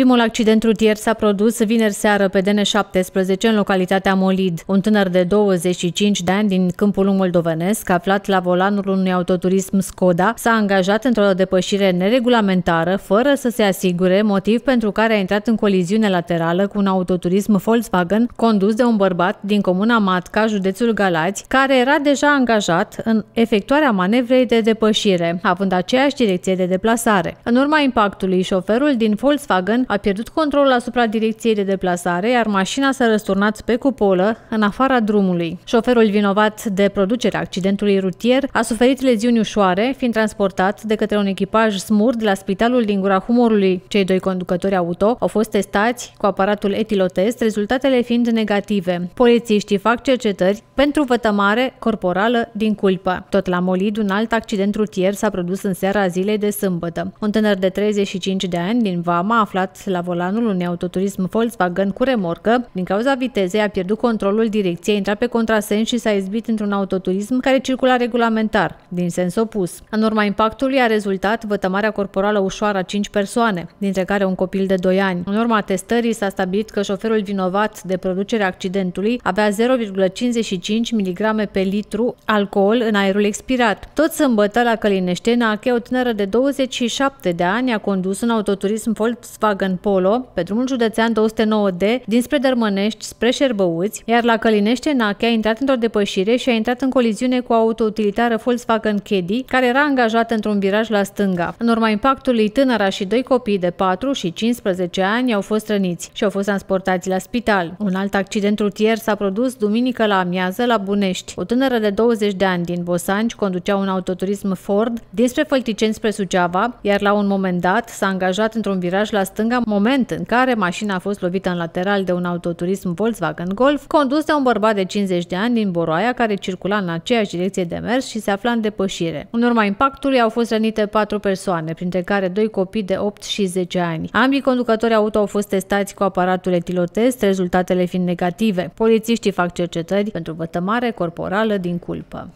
Primul accident rutier s-a produs vineri seară pe DN17 în localitatea Molid. Un tânăr de 25 de ani din câmpul moldovenesc, aflat la volanul unui autoturism Skoda, s-a angajat într-o depășire neregulamentară, fără să se asigure, motiv pentru care a intrat în coliziune laterală cu un autoturism Volkswagen condus de un bărbat din comuna Matca, județul Galați, care era deja angajat în efectuarea manevrei de depășire, având aceeași direcție de deplasare. În urma impactului, șoferul din Volkswagen a pierdut controlul asupra direcției de deplasare, iar mașina s-a răsturnat pe cupolă, în afara drumului. Șoferul vinovat de producerea accidentului rutier a suferit leziuni ușoare, fiind transportat de către un echipaj smur de la spitalul din Gura Humorului. Cei doi conducători auto au fost testați cu aparatul etilotest, rezultatele fiind negative. Polițiștii fac cercetări pentru vătămare corporală din culpă. Tot la Molid, un alt accident rutier s-a produs în seara zilei de sâmbătă. Un tânăr de 35 de ani din Vama, aflat la volanul unui autoturism Volkswagen cu remorcă. Din cauza vitezei a pierdut controlul direcției, intrat pe contrasens și s-a izbit într-un autoturism care circula regulamentar, din sens opus. În urma impactului a rezultat vătămarea corporală ușoară a 5 persoane, dintre care un copil de 2 ani. În urma testării s-a stabilit că șoferul vinovat de producerea accidentului avea 0,55 mg pe litru alcool în aerul expirat. Tot sâmbătă la Călineștena, o tânără de 27 de ani a condus un autoturism Volkswagen Volkswagen Polo pe drumul județean 209D dinspre Dărmănești spre Șerbăuți, iar la Călinește Nache a intrat într-o depășire și a intrat în coliziune cu o autoutilitară Volkswagen Caddy, care era angajată într-un viraj la stânga. În urma impactului, tânăra și doi copii de 4 și 15 ani au fost răniți și au fost transportați la spital. Un alt accident rutier s-a produs duminică la amiază la Bunești. O tânără de 20 de ani din Bosanci conducea un autoturism Ford dinspre Fălticeni spre Suceava, iar la un moment dat s-a angajat într-un viraj la stânga stânga, moment în care mașina a fost lovită în lateral de un autoturism Volkswagen Golf, condus de un bărbat de 50 de ani din Boroaia, care circula în aceeași direcție de mers și se afla în depășire. În urma impactului au fost rănite patru persoane, printre care doi copii de 8 și 10 ani. Ambii conducători auto au fost testați cu aparatul etilotest, rezultatele fiind negative. Polițiștii fac cercetări pentru vătămare corporală din culpă.